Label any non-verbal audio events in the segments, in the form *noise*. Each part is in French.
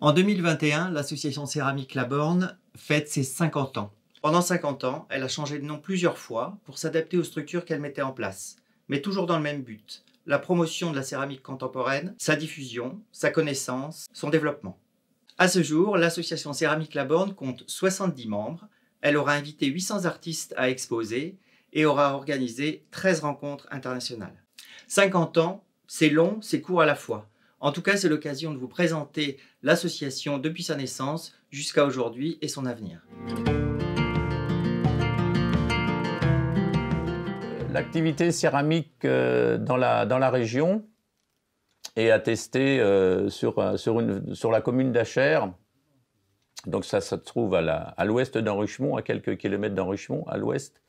En 2021, l'association Céramique La Borne fête ses 50 ans. Pendant 50 ans, elle a changé de nom plusieurs fois pour s'adapter aux structures qu'elle mettait en place, mais toujours dans le même but, la promotion de la céramique contemporaine, sa diffusion, sa connaissance, son développement. À ce jour, l'association Céramique La Borne compte 70 membres, elle aura invité 800 artistes à exposer et aura organisé 13 rencontres internationales. 50 ans, c'est long, c'est court à la fois. En tout cas, c'est l'occasion de vous présenter l'association depuis sa naissance jusqu'à aujourd'hui et son avenir. L'activité céramique euh, dans la, dans la région est attestée euh, sur, euh, sur, une, sur la commune d'Achères. Donc ça, ça se trouve à l'ouest à d'Enrichemont, à quelques kilomètres d'Enrichemont, à l'ouest.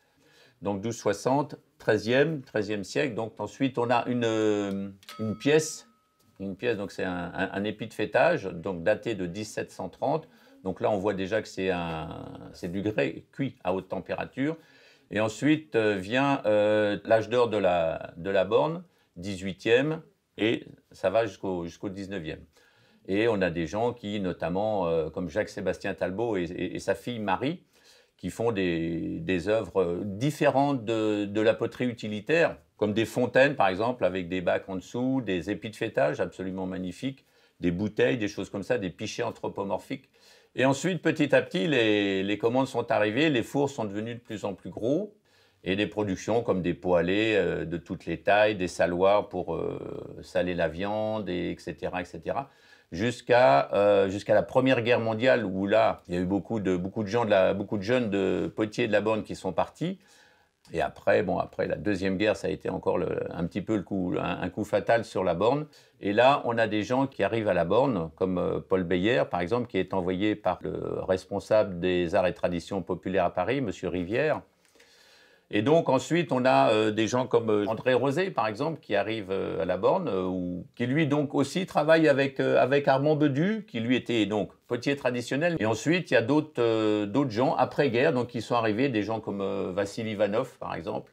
Donc 1260, 13e, 13e siècle. Donc ensuite, on a une, une pièce une pièce, donc c'est un, un, épi de fêtage, donc daté de 1730. Donc là, on voit déjà que c'est, un, c'est du grès cuit à haute température. Et ensuite euh, vient euh, l'âge d'or de la, de la borne, 18e, et ça va jusqu'au, jusqu'au 19e. Et on a des gens qui, notamment, euh, comme Jacques-Sébastien Talbot et, sa fille Marie, qui font des, des œuvres différentes de la poterie utilitaire, comme des fontaines, par exemple, avec des bacs en dessous, des épis de fêtage absolument magnifiques, des bouteilles, des choses comme ça, des pichets anthropomorphiques. Et ensuite, petit à petit, les, commandes sont arrivées, les fours sont devenus de plus en plus gros, et des productions comme des poêlés euh, de toutes les tailles, des saloirs pour euh, saler la viande, etc., etc. Euh, jusqu'à la Première Guerre mondiale, où là, il y a eu beaucoup de, beaucoup de, jeunes de Potiers de la Bonne qui sont partis. Et après, bon, après la deuxième guerre, ça a été encore un petit peu un, coup fatal sur la borne. Et là, on a des gens qui arrivent à la borne, comme euh, Paul Beyer, par exemple, qui est envoyé par le responsable des arts et traditions populaires à Paris, M. Rivière, et donc ensuite, on a euh, des gens comme euh, André Rosé, par exemple, qui arrive euh, à la borne, ou, qui lui donc aussi travaille avec, avec Armand Bedu, qui lui était donc potier traditionnel. Et ensuite, il y a d'autres d'autres gens après-guerre, donc qui sont arrivés, des gens comme Vassili Ivanov, par exemple,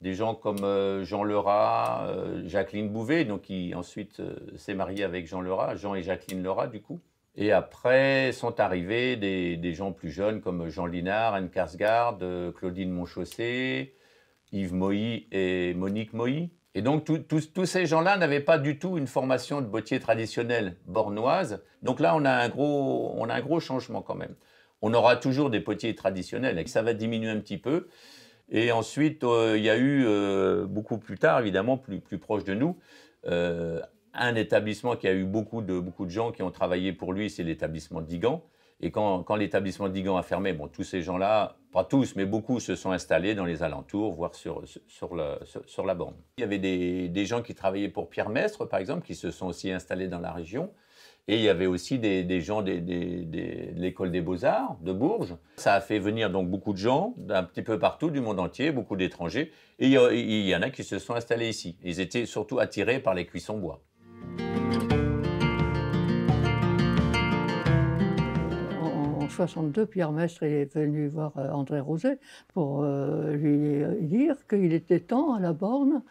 des gens comme Jean Lerat, Jacqueline Bouvet, donc qui ensuite s'est mariée avec Jean Lerat, Jean et Jacqueline Lerat, du coup. Et après sont arrivés des, gens plus jeunes comme Jean Linard, Anne Karsgaard, euh, Claudine Monchaussé, Yves Moï et Monique Moï. Et donc tous ces gens-là n'avaient pas du tout une formation de bottier traditionnelle bornoise. Donc là, on a, un gros, on a un gros changement quand même. On aura toujours des potiers traditionnels et ça va diminuer un petit peu. Et ensuite, euh, il y a eu, euh, beaucoup plus tard évidemment, plus, plus proche de nous, euh, un établissement qui a eu beaucoup de, beaucoup de gens qui ont travaillé pour lui, c'est l'établissement Digan. Et quand, l'établissement Digan a fermé, bon, tous ces gens-là, pas tous, mais beaucoup se sont installés dans les alentours, voire sur, sur, la, sur, la bande. Il y avait des, des, gens qui travaillaient pour Pierre Mestre, par exemple, qui se sont aussi installés dans la région. Et il y avait aussi des, des gens des, de l'école des beaux-arts de Bourges. Ça a fait venir donc beaucoup de gens d'un petit peu partout, du monde entier, beaucoup d'étrangers. Et il y en a qui se sont installés ici. Ils étaient surtout attirés par les cuissons bois. 1962, Pierre Mestre est venu voir euh, André Roset pour euh, lui dire qu'il était temps à la borne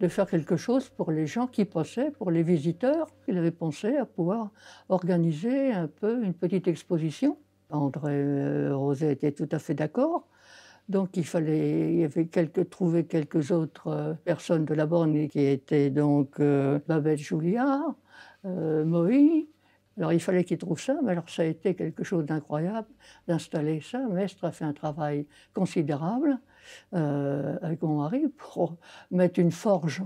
de faire quelque chose pour les gens qui passaient, pour les visiteurs. Il avait pensé à pouvoir organiser un peu une petite exposition. André euh, Roset était tout à fait d'accord. Donc il fallait, y avait trouver quelques autres personnes de la borne qui étaient donc Babette Julliard, Moïse, Moï, alors il fallait qu'ils trouvent ça, mais alors ça a été quelque chose d'incroyable d'installer ça. Mestre a fait un travail considérable euh, avec mon pour mettre une forge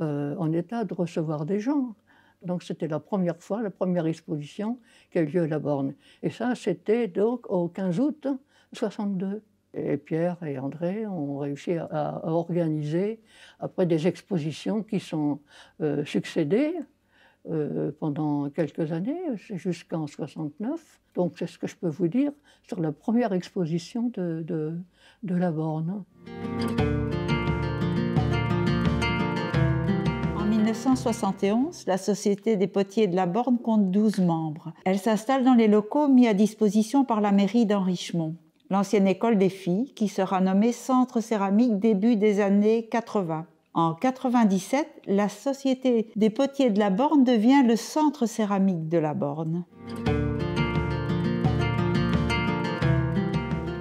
euh, en état de recevoir des gens. Donc c'était la première fois, la première exposition qui a eu lieu à la Borne. Et ça, c'était donc au 15 août 62. Et Pierre et André ont réussi à, organiser après des expositions qui sont euh, succédées. Euh, pendant quelques années, jusqu'en 69. Donc c'est ce que je peux vous dire sur la première exposition de, de, la borne. En 1971, la Société des potiers de la Borne compte 12 membres. Elle s'installe dans les locaux mis à disposition par la mairie d'Enrichemont l'ancienne école des filles, qui sera nommée Centre céramique début des années 80. En 1997, la Société des potiers de la Borne devient le centre céramique de la Borne.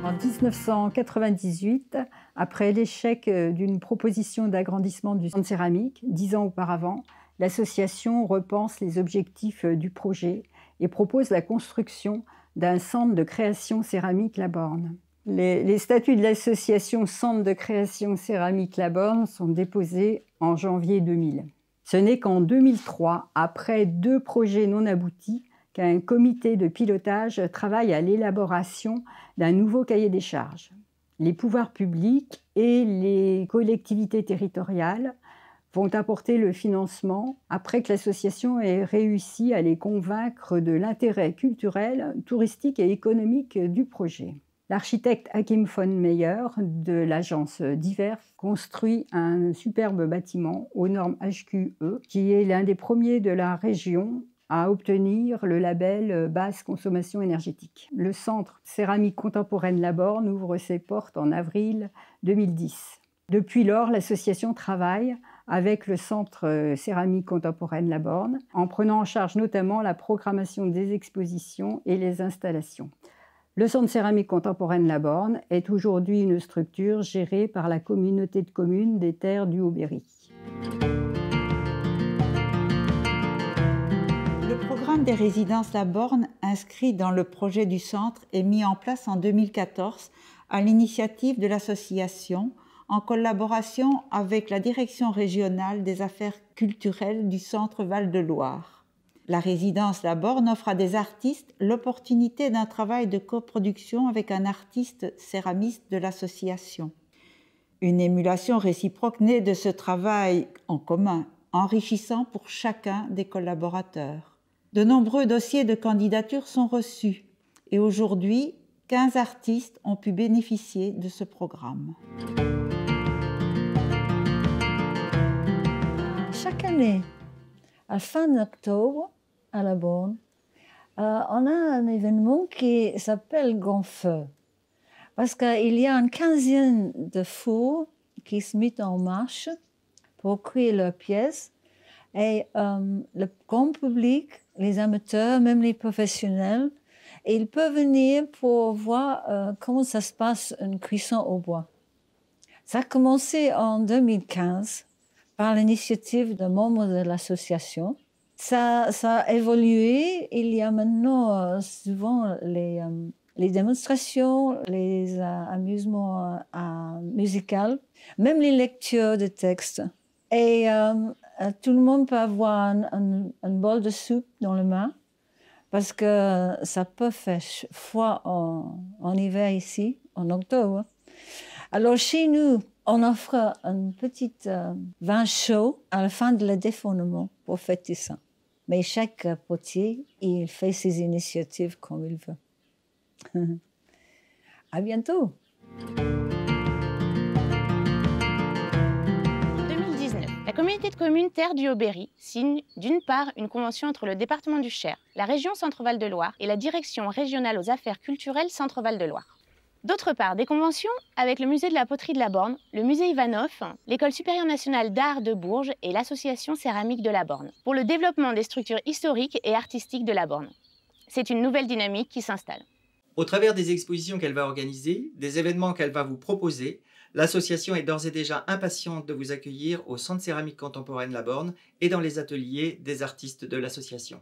En 1998, après l'échec euh, d'une proposition d'agrandissement du centre céramique, dix ans auparavant, l'association repense les objectifs euh, du projet et propose la construction d'un centre de création céramique La Borne. Les, statuts de l'association Centre de création céramique Laborne sont déposés en janvier 2000. Ce n'est qu'en 2003, après deux projets non aboutis, qu'un comité de pilotage travaille à l'élaboration d'un nouveau cahier des charges. Les pouvoirs publics et les collectivités territoriales vont apporter le financement après que l'association ait réussi à les convaincre de l'intérêt culturel, touristique et économique du projet. L'architecte Hakim von Meyer de l'agence Divers construit un superbe bâtiment aux normes HQE qui est l'un des premiers de la région à obtenir le label basse consommation énergétique. Le centre céramique contemporaine Borne ouvre ses portes en avril 2010. Depuis lors, l'association travaille avec le Centre Céramique Contemporaine Borne en prenant en charge notamment la programmation des expositions et les installations. Le Centre céramique contemporaine La Borne est aujourd'hui une structure gérée par la communauté de communes des terres du Haut-Berry. Le programme des résidences La Borne, inscrit dans le projet du centre, est mis en place en 2014 à l'initiative de l'association en collaboration avec la Direction régionale des affaires culturelles du Centre Val-de-Loire. La résidence d'abord offre à des artistes l'opportunité d'un travail de coproduction avec un artiste céramiste de l'association. Une émulation réciproque naît de ce travail en commun, enrichissant pour chacun des collaborateurs. De nombreux dossiers de candidature sont reçus et aujourd'hui, 15 artistes ont pu bénéficier de ce programme. Chaque année, à fin octobre, à la Borne, euh, on a un événement qui s'appelle Gonfeu. Parce qu'il y a une quinzaine de fours qui se mettent en marche pour cuire leurs pièces. Et euh, le grand public, les amateurs, même les professionnels, ils peuvent venir pour voir euh, comment ça se passe une cuisson au bois. Ça a commencé en 2015 par l'initiative de membres de l'association ça, ça a évolué. Il y a maintenant euh, souvent les, euh, les démonstrations, les euh, amusements musicaux, même les lectures de textes. Et tout le monde peut avoir un, bol de soupe dans la main parce que ça peut faire froid en, hiver ici, en octobre. Alors chez nous, on offre un petit vin chaud à la fin de le défournement pour fêter ça. Mais chaque potier, il fait ses initiatives comme il veut. *laughs* à bientôt. 2019, la communauté de communes Terre du Haut-Berry signe d'une part une convention entre le département du Cher, la région Centre-Val de Loire et la direction régionale aux affaires culturelles Centre-Val de Loire. D'autre part, des conventions avec le musée de la poterie de la Borne, le musée Ivanov, l'école supérieure nationale d'art de Bourges et l'association céramique de la Borne pour le développement des structures historiques et artistiques de la Borne. C'est une nouvelle dynamique qui s'installe. Au travers des expositions qu'elle va organiser, des événements qu'elle va vous proposer, l'association est d'ores et déjà impatiente de vous accueillir au Centre céramique contemporaine La Borne et dans les ateliers des artistes de l'association.